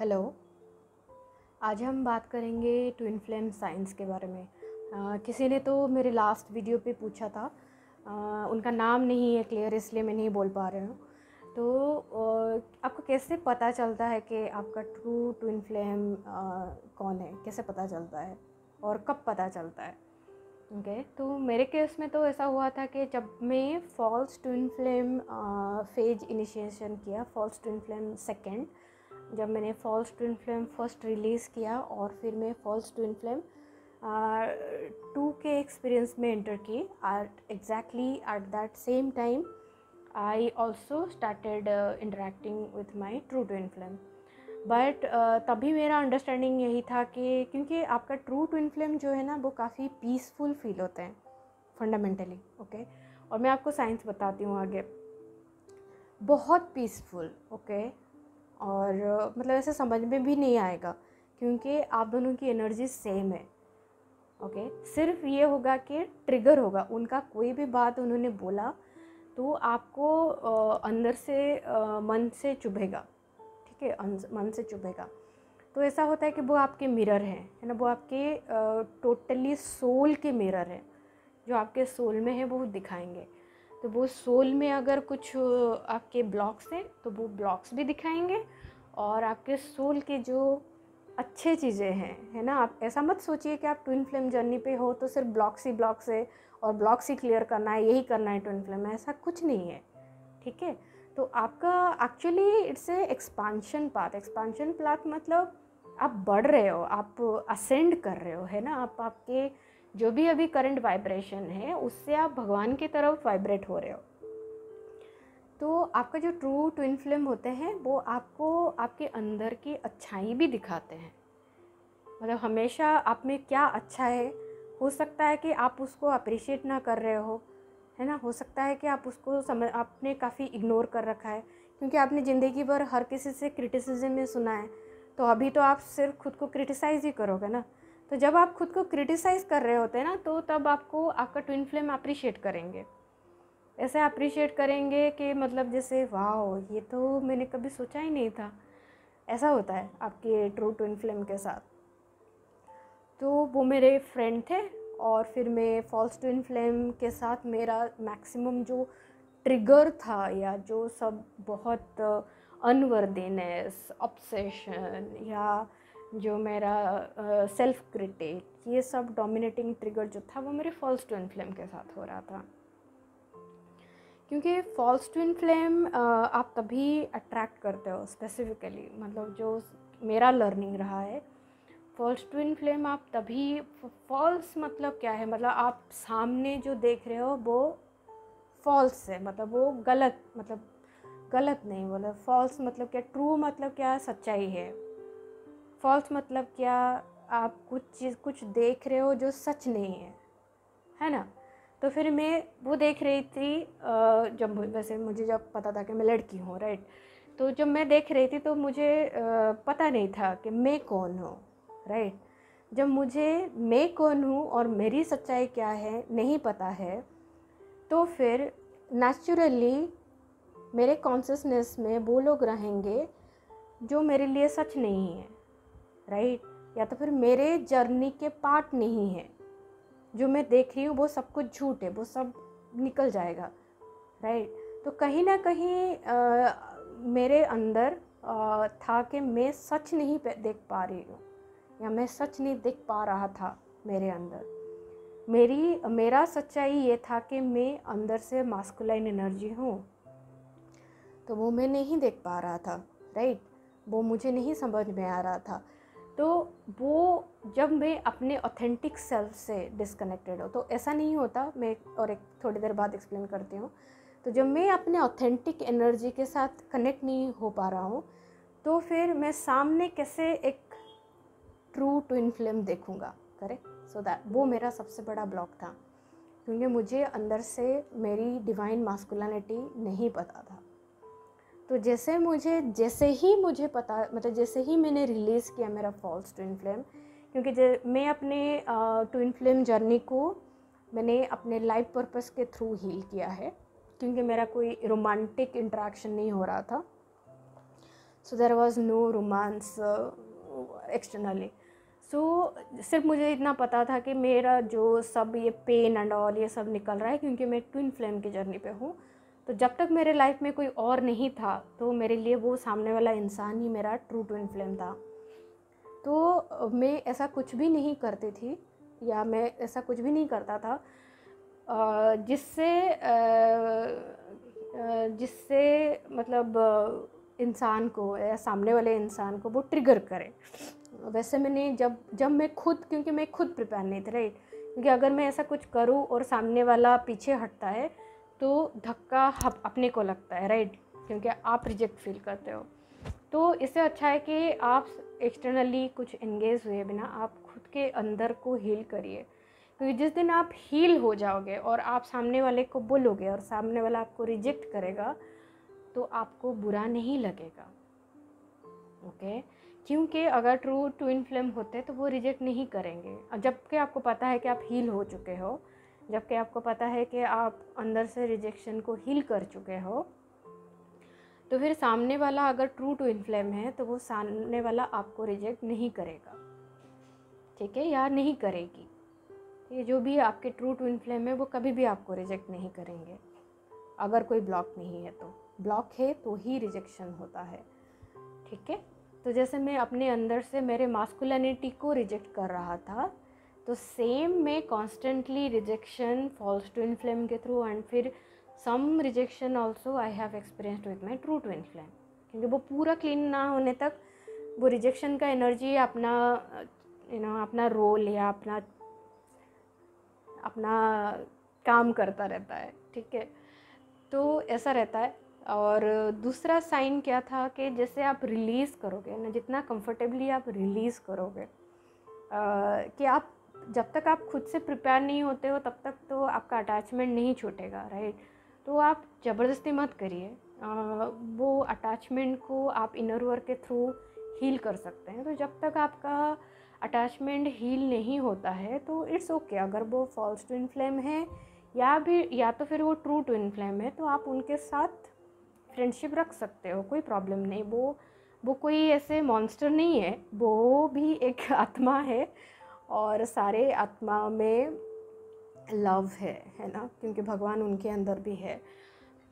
Hello आज हम बात करेंगे ट्विन फ्लेम साइंस के बारे में आ, किसी ने तो मेरे लास्ट वीडियो पे पूछा था आ, उनका नाम नहीं है क्लियर इसलिए मैं नहीं बोल पा रही हूँ तो आ, आपको कैसे पता चलता है कि आपका ट्रू ट्विन फ्लेम कौन है कैसे पता चलता है और कब पता चलता है ओके okay, तो मेरे केस में तो ऐसा हुआ था कि जब मैं false twin flame phase initiation किया फॉल्स ट्विन फ्लेम सेकेंड जब मैंने false twin flame first release किया और फिर मैं फॉल्स ट्विन फ्लेम टू के एक्सपीरियंस में एंटर की at exactly at that same time I also started interacting with my true twin flame but तभी मेरा अंडरस्टैंडिंग यही था कि क्योंकि आपका ट्रू ट्विन फ्लेम जो है ना वो काफ़ी पीसफुल फील होते हैं फंडामेंटली ओके और मैं आपको साइंस बताती हूँ आगे बहुत पीसफुल ओके okay? और मतलब ऐसे समझ में भी नहीं आएगा क्योंकि आप दोनों की एनर्जी सेम है ओके सिर्फ ये होगा कि ट्रिगर होगा उनका कोई भी बात उन्होंने बोला तो आपको अंदर से मन से चुभेगा ठीक है मन से चुभेगा तो ऐसा होता है कि वो आपके मिरर हैं है ना वो आपके टोटली सोल के मिरर हैं जो आपके सोल में है वो दिखाएंगे तो वो सोल में अगर कुछ आपके ब्लॉक्स हैं तो वो ब्लॉक्स भी दिखाएंगे और आपके सोल के जो अच्छे चीज़ें हैं है ना आप ऐसा मत सोचिए कि आप ट्विन फ्लेम जर्नी पे हो तो सिर्फ ब्लॉक्स ही ब्लॉक्स है और ब्लॉक्स ही क्लियर करना है यही करना है ट्विन फ्लेम ऐसा कुछ नहीं है ठीक है तो आपका actually it's a expansion path expansion path मतलब आप बढ़ रहे हो आप असेंड कर रहे हो है ना आप आपके जो भी अभी करंट वाइब्रेशन है उससे आप भगवान की तरफ वाइब्रेट हो रहे हो तो आपका जो ट्रू ट्विन फ्लेम होते हैं वो आपको आपके अंदर की अच्छाई भी दिखाते हैं मतलब हमेशा आप में क्या अच्छा है हो सकता है कि आप उसको अप्रिशिएट ना कर रहे हो है ना हो सकता है कि आप उसको समझ आपने काफ़ी इग्नोर कर रखा है क्योंकि आपने ज़िंदगी भर हर किसी से क्रिटिसिज्म में सुना है तो अभी तो आप सिर्फ खुद को क्रिटिसाइज़ ही करोगे ना तो जब आप खुद को क्रिटिसाइज़ कर रहे होते हैं ना तो तब आपको आपका ट्विन फ्लेम अप्रिशिएट करेंगे ऐसे अप्रिशिएट करेंगे कि मतलब जैसे वाह ये तो मैंने कभी सोचा ही नहीं था ऐसा होता है आपके ट्रू ट्विन फ्लेम के साथ तो वो मेरे फ्रेंड थे और फिर मैं फॉल्स ट्विन फ्लेम के साथ मेरा मैक्सिमम जो ट्रिगर था या जो सब बहुत अनवर्दीनेस ऑब्सेशन या जो मेरा सेल्फ क्रिटिक ये सब डोमिनेटिंग ट्रिगर जो था वो मेरे फॉल्स ट्विन फ्लेम के साथ हो रहा था क्योंकि फॉल्स ट्विन फ्लेम आप तभी अट्रैक्ट करते हो स्पेसिफिकली मतलब जो मेरा लर्निंग रहा है फॉल्स ट्विन फ्लेम आप तभी फॉल्स मतलब क्या है मतलब आप सामने जो देख रहे हो वो फॉल्स है मतलब वो गलत मतलब गलत नहीं बोला फॉल्स मतलब क्या ट्रू मतलब क्या सच्चाई है फॉल्स मतलब क्या आप कुछ चीज़ कुछ देख रहे हो जो सच नहीं है है ना तो फिर मैं वो देख रही थी जब वैसे मुझे जब पता था कि मैं लड़की हूँ राइट तो जब मैं देख रही थी तो मुझे पता नहीं था कि मैं कौन हूँ राइट जब मुझे मैं कौन हूँ और मेरी सच्चाई क्या है नहीं पता है तो फिर नेचुरली मेरे कॉन्सियसनेस में वो लोग रहेंगे जो मेरे लिए सच नहीं है राइट या तो फिर मेरे जर्नी के पार्ट नहीं है जो मैं देख रही हूँ वो सब कुछ झूठ है वो सब निकल जाएगा राइट तो कहीं ना कहीं आ, मेरे अंदर आ, था कि मैं सच नहीं देख पा रही हूँ या मैं सच नहीं देख पा रहा था मेरे अंदर मेरी मेरा सच्चाई ये था कि मैं अंदर से मास्कुलाइन एनर्जी हूँ तो वो मैं नहीं देख पा रहा था राइट वो मुझे नहीं समझ में आ रहा था तो वो जब मैं अपने ऑथेंटिक सेल्फ से डिसकनेक्टेड हो तो ऐसा नहीं होता मैं और एक थोड़ी देर बाद एक्सप्लेन करती हूँ तो जब मैं अपने ऑथेंटिक एनर्जी के साथ कनेक्ट नहीं हो पा रहा हूँ तो फिर मैं सामने कैसे एक ट्रू ट्विन फिल्म देखूँगा करेक्ट सो दैट वो मेरा सबसे बड़ा ब्लॉक था क्योंकि मुझे अंदर से मेरी डिवाइन मास्कुलिनिटी नहीं पता था तो जैसे मुझे जैसे ही मुझे पता मतलब जैसे ही मैंने रिलीज़ किया मेरा फॉल्स ट्विन फ्लेम क्योंकि मैं अपने ट्विन फ्लेम जर्नी को मैंने अपने लाइफ पर्पस के थ्रू हील किया है क्योंकि मेरा कोई रोमांटिक इंट्रैक्शन नहीं हो रहा था so there was no romance externally so सिर्फ मुझे इतना पता था कि मेरा जो सब ये पेन एंड ऑल ये सब निकल रहा है क्योंकि मैं ट्विन फ्लेम की जर्नी पे हूँ तो जब तक मेरे लाइफ में कोई और नहीं था तो मेरे लिए वो सामने वाला इंसान ही मेरा ट्रू ट्विन फ्लेम था तो मैं ऐसा कुछ भी नहीं करती थी या मैं ऐसा कुछ भी नहीं करता था जिससे जिससे मतलब इंसान को या सामने वाले इंसान को वो ट्रिगर करे वैसे मैंने जब जब मैं खुद क्योंकि मैं खुद प्रिपेयर नहीं थी राइट क्योंकि अगर मैं ऐसा कुछ करूँ और सामने वाला पीछे हटता है तो धक्का अपने को लगता है राइट क्योंकि आप रिजेक्ट फील करते हो तो इससे अच्छा है कि आप एक्सटर्नली कुछ इंगेज हुए बिना आप खुद के अंदर को हील करिए क्योंकि जिस दिन आप हील हो जाओगे और आप सामने वाले को बोलोगे और सामने वाला आपको रिजेक्ट करेगा तो आपको बुरा नहीं लगेगा ओके okay? क्योंकि अगर ट्रू ट्विन फ्लेम होते तो वो रिजेक्ट नहीं करेंगे जबकि आपको पता है कि आप हील हो चुके हो जबकि आपको पता है कि आप अंदर से रिजेक्शन को हील कर चुके हो तो फिर सामने वाला अगर ट्रू टू इनफ्लेम है तो वो सामने वाला आपको रिजेक्ट नहीं करेगा ठीक है या नहीं करेगी ये जो भी आपके ट्रू टू इनफ्लेम है वो कभी भी आपको रिजेक्ट नहीं करेंगे अगर कोई ब्लॉक नहीं है तो ब्लॉक है तो ही रिजेक्शन होता है ठीक है तो जैसे मैं अपने अंदर से मेरे मास्कुलिनिटी को रिजेक्ट कर रहा था तो सेम में constantly rejection false twin flame के थ्रू एंड फिर some rejection also I have experience with my true twin flame क्योंकि वो पूरा क्लीन ना होने तक वो रिजेक्शन का एनर्जी अपना यू नो अपना रोल या अपना अपना काम करता रहता है ठीक है तो ऐसा रहता है और दूसरा साइन क्या था कि जैसे आप रिलीज़ करोगे ना जितना कंफर्टेबली आप रिलीज़ करोगे आ, कि आप जब तक आप खुद से प्रिपेयर नहीं होते हो तब तक तो आपका अटैचमेंट नहीं छूटेगा राइट तो आप ज़बरदस्ती मत करिए वो अटैचमेंट को आप इनर वर्क के थ्रू हील कर सकते हैं तो जब तक आपका अटैचमेंट हील नहीं होता है तो इट्स ओके okay. अगर वो फॉल्स ट्विन फ्लेम है या भी या तो फिर वो ट्रू ट्विन फ्लेम है तो आप उनके साथ फ्रेंडशिप रख सकते हो कोई प्रॉब्लम नहीं वो वो कोई ऐसे मॉन्स्टर नहीं है वो भी एक आत्मा है और सारे आत्मा में लव है है ना क्योंकि भगवान उनके अंदर भी है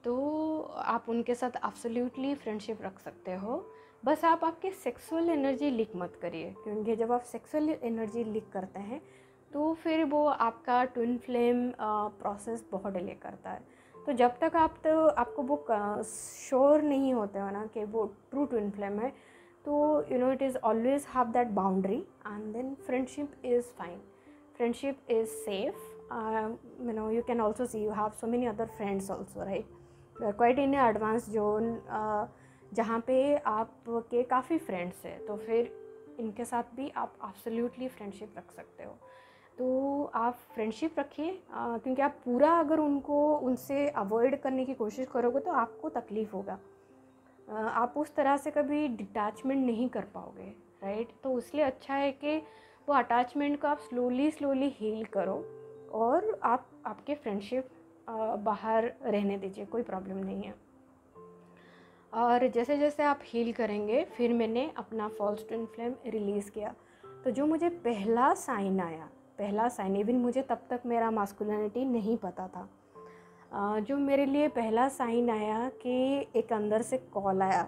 तो आप उनके साथ एब्सोल्युटली फ्रेंडशिप रख सकते हो बस आप आपके सेक्सुअल एनर्जी लीक मत करिए क्योंकि जब आप सेक्सुअल एनर्जी लीक करते हैं तो फिर वो आपका ट्विन फ्लेम प्रोसेस बहुत डिले करता है तो जब तक आप तो आपको वो श्योर नहीं होते हो ना कि वो ट्रू ट्विन फ्लेम है तो you know it is always have that boundary and then friendship is fine friendship is safe you know you can also see you have so many other friends also right quite in advance zone जहाँ पे आपके काफ़ी friends हैं तो फिर इनके साथ भी आप एब्सोल्युटली फ्रेंडशिप रख सकते हो तो आप फ्रेंडशिप रखिए क्योंकि आप पूरा अगर उनको उनसे अवॉइड करने की कोशिश करोगे तो आपको तकलीफ़ होगा आप उस तरह से कभी डिटैचमेंट नहीं कर पाओगे राइट तो इसलिए अच्छा है कि वो अटैचमेंट को आप स्लोली स्लोली हील करो और आप आपके फ्रेंडशिप बाहर रहने दीजिए कोई प्रॉब्लम नहीं है और जैसे जैसे आप हील करेंगे फिर मैंने अपना फॉल्स ट्विन फ्लेम रिलीज़ किया तो जो मुझे पहला साइन आया पहला साइन इवन मुझे तब तक मेरा मास्कुलिनिटी नहीं पता था जो मेरे लिए पहला साइन आया कि एक अंदर से कॉल आया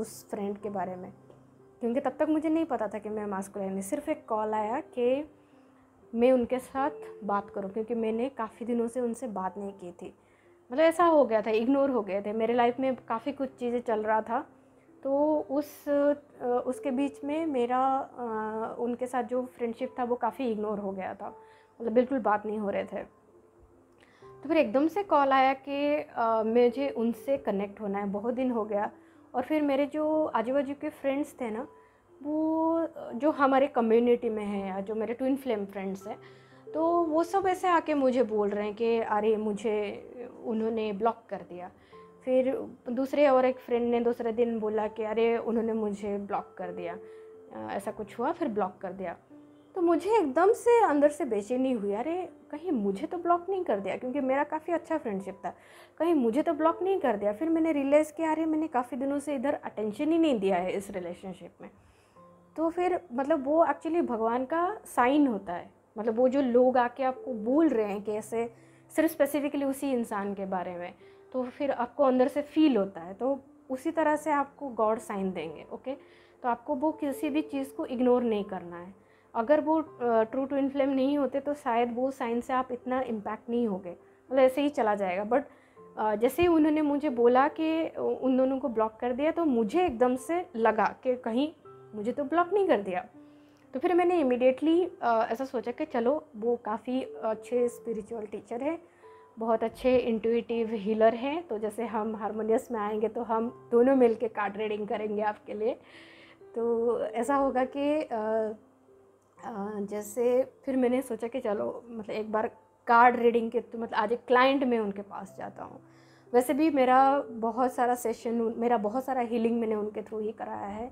उस फ्रेंड के बारे में क्योंकि तब तक मुझे नहीं पता था कि मैं मास्कुलैन सिर्फ एक कॉल आया कि मैं उनके साथ बात करूं क्योंकि मैंने काफ़ी दिनों से उनसे बात नहीं की थी मतलब ऐसा हो गया था इग्नोर हो गए थे मेरे लाइफ में काफ़ी कुछ चीज़ें चल रहा था तो उस उसके बीच में मेरा उनके साथ जो फ्रेंडशिप था वो काफ़ी इग्नोर हो गया था मतलब बिल्कुल बात नहीं हो रहे थे तो फिर एकदम से कॉल आया कि मुझे उनसे कनेक्ट होना है बहुत दिन हो गया और फिर मेरे जो आजू बाजू के फ्रेंड्स थे ना वो जो हमारे कम्युनिटी में हैं या जो मेरे ट्विन फ्लेम फ्रेंड्स हैं तो वो सब ऐसे आके मुझे बोल रहे हैं कि अरे मुझे उन्होंने ब्लॉक कर दिया फिर दूसरे और एक फ्रेंड ने दूसरे दिन बोला कि अरे उन्होंने मुझे ब्लॉक कर दिया ऐसा कुछ हुआ फिर ब्लॉक कर दिया तो मुझे एकदम से अंदर से बेचैनी हुई अरे कहीं मुझे तो ब्लॉक नहीं कर दिया क्योंकि मेरा काफ़ी अच्छा फ्रेंडशिप था कहीं मुझे तो ब्लॉक नहीं कर दिया फिर मैंने रियलाइज़ किया अरे मैंने काफ़ी दिनों से इधर अटेंशन ही नहीं दिया है इस रिलेशनशिप में तो फिर मतलब वो एक्चुअली भगवान का साइन होता है मतलब वो जो लोग आके आपको बोल रहे हैं कि ऐसे सिर्फ स्पेसिफिकली उसी इंसान के बारे में तो फिर आपको अंदर से फील होता है तो उसी तरह से आपको गॉड साइन देंगे ओके तो आपको वो किसी भी चीज़ को इग्नोर नहीं करना है अगर वो ट्रू टू इन फ्लेम नहीं होते तो शायद वो साइन से आप इतना इम्पैक्ट नहीं होगे मतलब ऐसे ही चला जाएगा बट जैसे ही उन्होंने मुझे बोला कि उन दोनों को ब्लॉक कर दिया तो मुझे एकदम से लगा कि कहीं मुझे तो ब्लॉक नहीं कर दिया तो फिर मैंने इमिडिएटली ऐसा सोचा कि चलो वो काफ़ी अच्छे स्पिरिचुअल टीचर हैं बहुत अच्छे इंटुटिव हीलर हैं तो जैसे हम हारमोनियस में आएंगे तो हम दोनों मिलके कार्ड रीडिंग करेंगे आपके लिए तो ऐसा होगा कि जैसे फिर मैंने सोचा कि चलो मतलब एक बार कार्ड रीडिंग के तो मतलब आज एक क्लाइंट में उनके पास जाता हूँ वैसे भी मेरा बहुत सारा सेशन मेरा बहुत सारा हीलिंग मैंने उनके थ्रू ही कराया है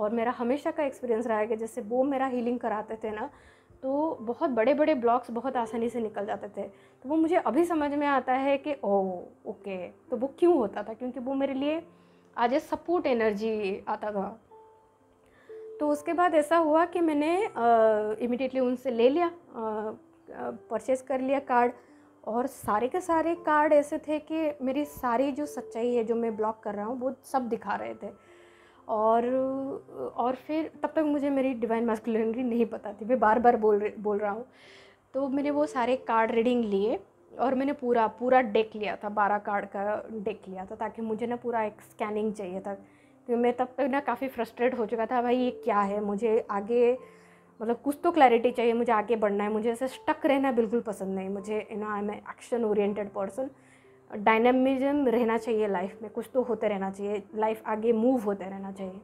और मेरा हमेशा का एक्सपीरियंस रहा है कि जैसे वो मेरा हीलिंग कराते थे ना तो बहुत बड़े बड़े ब्लॉक्स बहुत आसानी से निकल जाते थे तो वो मुझे अभी समझ में आता है कि ओ ओके तो वो क्यों होता था क्योंकि वो मेरे लिए आज ए सपोर्ट एनर्जी आता था तो उसके बाद ऐसा हुआ कि मैंने इमिडिएटली उनसे ले लिया परचेज़ कर लिया कार्ड और सारे के सारे कार्ड ऐसे थे कि मेरी सारी जो सच्चाई है जो मैं ब्लॉक कर रहा हूँ वो सब दिखा रहे थे और और फिर तब तक मुझे मेरी डिवाइन मास्कुलरिटी नहीं पता थी मैं बार बार बोल बोल रहा हूँ तो मैंने वो सारे कार्ड रीडिंग लिए और मैंने पूरा पूरा डेक लिया था बारह कार्ड का डेक लिया था ताकि मुझे ना पूरा एक स्कैनिंग चाहिए था क्योंकि मैं तब तक ना काफ़ी फ्रस्ट्रेट हो चुका था भाई ये क्या है मुझे आगे मतलब कुछ तो क्लैरिटी चाहिए मुझे आगे बढ़ना है मुझे ऐसे स्टक रहना बिल्कुल पसंद नहीं मुझे you know I am action oriented person dynamism रहना चाहिए लाइफ में कुछ तो होते रहना चाहिए लाइफ आगे मूव होते रहना चाहिए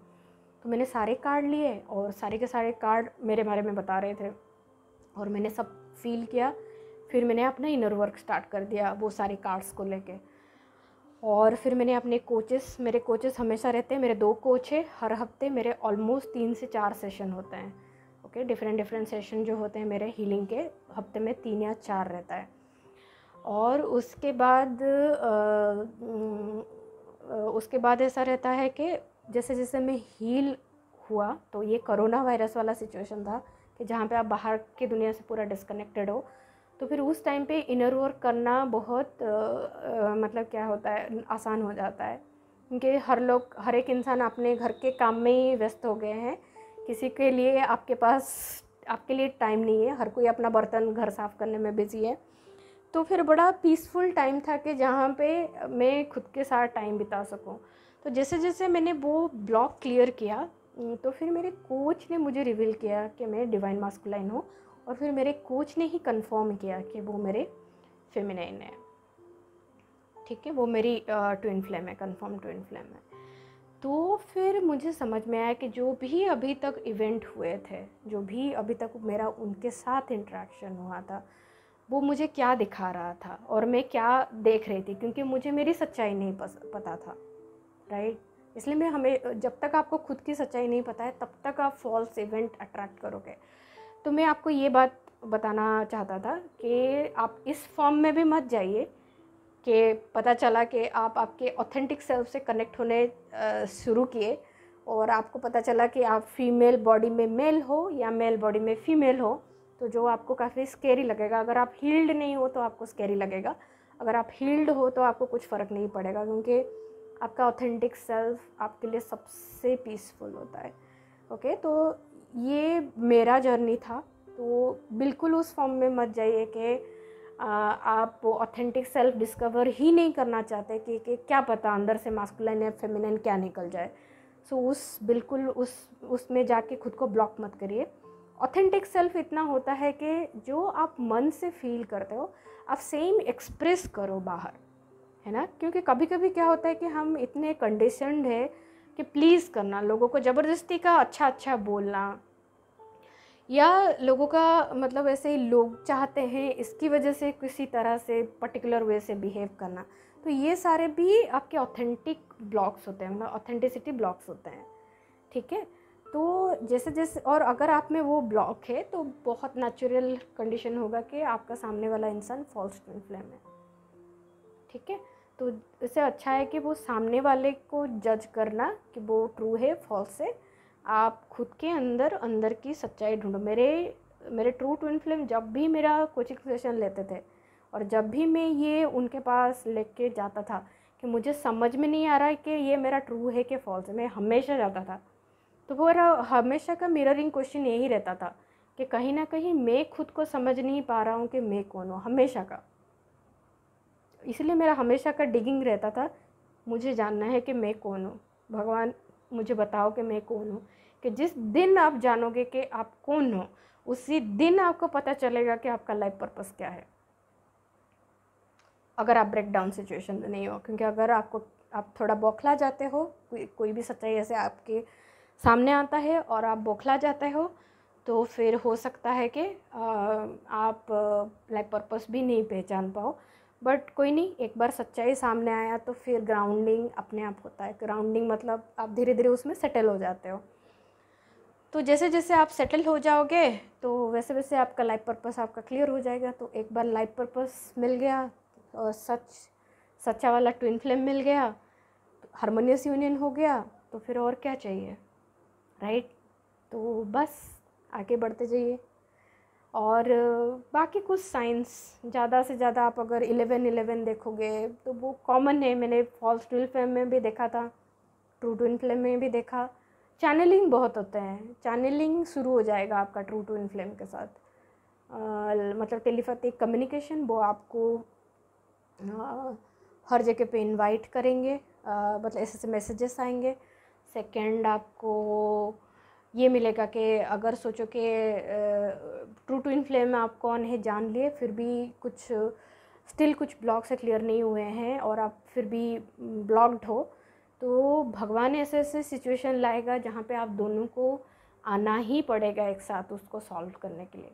तो मैंने सारे कार्ड लिए और सारे के सारे कार्ड मेरे बारे में बता रहे थे और मैंने सब फील किया फिर मैंने अपना इनर वर्क स्टार्ट कर दिया वो सारे कार्ड्स को लेके और फिर मैंने अपने कोचेस मेरे कोचेस हमेशा रहते हैं मेरे दो कोच हैं हर हफ्ते मेरे ऑलमोस्ट तीन से चार सेशन होते हैं ओके डिफरेंट डिफरेंट सेशन जो होते हैं मेरे हीलिंग के हफ्ते में तीन या चार रहता है और उसके बाद आ, उसके बाद ऐसा रहता है कि जैसे जैसे मैं हील हुआ तो ये कोरोना वायरस वाला सिचुएशन था कि जहाँ पे आप बाहर की दुनिया से पूरा डिस्कनेक्टेड हो तो फिर उस टाइम पे इनर वर्क करना बहुत आ, आ, मतलब क्या होता है आसान हो जाता है क्योंकि हर लोग हर एक इंसान अपने घर के काम में ही व्यस्त हो गए हैं किसी के लिए आपके पास आपके लिए टाइम नहीं है हर कोई अपना बर्तन घर साफ़ करने में बिज़ी है तो फिर बड़ा पीसफुल टाइम था कि जहाँ पे मैं खुद के साथ टाइम बिता सकूँ तो जैसे जैसे मैंने वो ब्लॉक क्लियर किया तो फिर मेरे कोच ने मुझे रिवील किया कि मैं डिवाइन मास्कुलाइन हूँ और फिर मेरे कोच ने ही कंफर्म किया कि वो मेरे फेमिनाइन है ठीक है वो मेरी ट्विन फ्लेम है कंफर्म ट्विन फ्लेम है तो फिर मुझे समझ में आया कि जो भी अभी तक इवेंट हुए थे जो भी अभी तक मेरा उनके साथ इंट्रैक्शन हुआ था वो मुझे क्या दिखा रहा था और मैं क्या देख रही थी क्योंकि मुझे मेरी सच्चाई नहीं पता था राइट इसलिए मैं हमें जब तक आपको खुद की सच्चाई नहीं पता है तब तक आप फॉल्स इवेंट अट्रैक्ट करोगे तो मैं आपको ये बात बताना चाहता था कि आप इस फॉर्म में भी मत जाइए कि पता चला कि आप आपके ऑथेंटिक सेल्फ से कनेक्ट होने शुरू किए और आपको पता चला कि आप फीमेल बॉडी में मेल हो या मेल बॉडी में फ़ीमेल हो तो जो आपको काफ़ी स्केरी लगेगा अगर आप हील्ड नहीं हो तो आपको स्केरी लगेगा अगर आप हील्ड हो तो आपको कुछ फ़र्क नहीं पड़ेगा क्योंकि आपका ऑथेंटिक सेल्फ आपके लिए सबसे पीसफुल होता है ओके तो ये मेरा जर्नी था तो बिल्कुल उस फॉर्म में मत जाइए कि आप ऑथेंटिक सेल्फ डिस्कवर ही नहीं करना चाहते कि, कि क्या पता अंदर से मास्कुलन या फेमिनिन क्या निकल जाए सो so, उस बिल्कुल उस उसमें जाके खुद को ब्लॉक मत करिए ऑथेंटिक सेल्फ इतना होता है कि जो आप मन से फील करते हो आप सेम एक्सप्रेस करो बाहर है ना क्योंकि कभी कभी क्या होता है कि हम इतने कंडीशनड है कि प्लीज़ करना लोगों को ज़बरदस्ती का अच्छा अच्छा बोलना या लोगों का मतलब ऐसे ही लोग चाहते हैं इसकी वजह से किसी तरह से पर्टिकुलर वे से बिहेव करना तो ये सारे भी आपके ऑथेंटिक ब्लॉक्स होते हैं मतलब ऑथेंटिसिटी ब्लॉक्स होते हैं ठीक है तो जैसे जैसे और अगर आप में वो ब्लॉक है तो बहुत नेचुरल कंडीशन होगा कि आपका सामने वाला इंसान फॉल्स फ्लेम है ठीक है तो इससे अच्छा है कि वो सामने वाले को जज करना कि वो ट्रू है फॉल्स है आप खुद के अंदर अंदर की सच्चाई ढूंढो मेरे मेरे ट्रू ट्विन फिल्म जब भी मेरा कोचिंग सेशन लेते थे और जब भी मैं ये उनके पास लेके जाता था कि मुझे समझ में नहीं आ रहा है कि ये मेरा ट्रू है कि फॉल्स है मैं हमेशा जाता था तो वो हमेशा का मिररिंग क्वेश्चन यही रहता था कि कहीं ना कहीं मैं खुद को समझ नहीं पा रहा हूँ कि मैं कौन हूँ हमेशा का इसलिए मेरा हमेशा का डिगिंग रहता था मुझे जानना है कि मैं कौन हूँ भगवान मुझे बताओ कि मैं कौन हूँ कि जिस दिन आप जानोगे कि आप कौन हो उसी दिन आपको पता चलेगा कि आपका लाइफ पर्पस क्या है अगर आप ब्रेक डाउन सिचुएशन में नहीं हो क्योंकि अगर आपको आप थोड़ा बौखला जाते हो कोई कोई भी सच्चाई ऐसे आपके सामने आता है और आप बौखला जाते हो तो फिर हो सकता है कि आप लाइफ पर्पस भी नहीं पहचान पाओ बट कोई नहीं एक बार सच्चाई सामने आया तो फिर ग्राउंडिंग अपने आप होता है ग्राउंडिंग मतलब आप धीरे धीरे उसमें सेटल हो जाते हो तो जैसे जैसे आप सेटल हो जाओगे तो वैसे वैसे आपका लाइफ पर्पस आपका क्लियर हो जाएगा तो एक बार लाइफ पर्पस मिल गया और सच सच्चा वाला ट्विन फ्लेम मिल गया तो हारमोनियस यूनियन हो गया तो फिर और क्या चाहिए राइट तो बस आगे बढ़ते जाइए और बाकी कुछ साइंस ज़्यादा से ज़्यादा आप अगर इलेवन इलेवन देखोगे तो वो कॉमन है मैंने फॉल्स ट्विल फिल्म में भी देखा था ट्रू टू इन फिल्म में भी देखा चैनलिंग बहुत होते हैं चैनलिंग शुरू हो जाएगा आपका ट्रू टू इन फिल्म के साथ आ, मतलब टेलीपैथिक कम्युनिकेशन वो आपको आ, हर जगह पे इनवाइट करेंगे आ, मतलब ऐसे ऐसे मैसेजेस आएंगे सेकेंड आपको ये मिलेगा कि अगर सोचो कि ट्रू टू इन फ्लेम आप कौन है जान लिए फिर भी कुछ स्टिल कुछ ब्लॉक से क्लियर नहीं हुए हैं और आप फिर भी ब्लॉक्ड हो तो भगवान ऐसे ऐसे सिचुएशन लाएगा जहाँ पे आप दोनों को आना ही पड़ेगा एक साथ उसको सॉल्व करने के लिए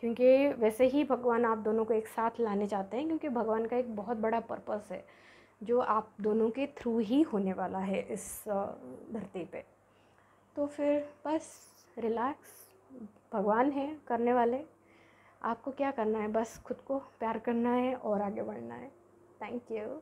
क्योंकि वैसे ही भगवान आप दोनों को एक साथ लाने चाहते हैं क्योंकि भगवान का एक बहुत बड़ा पर्पस है जो आप दोनों के थ्रू ही होने वाला है इस धरती पर तो फिर बस रिलैक्स भगवान है करने वाले आपको क्या करना है बस खुद को प्यार करना है और आगे बढ़ना है थैंक यू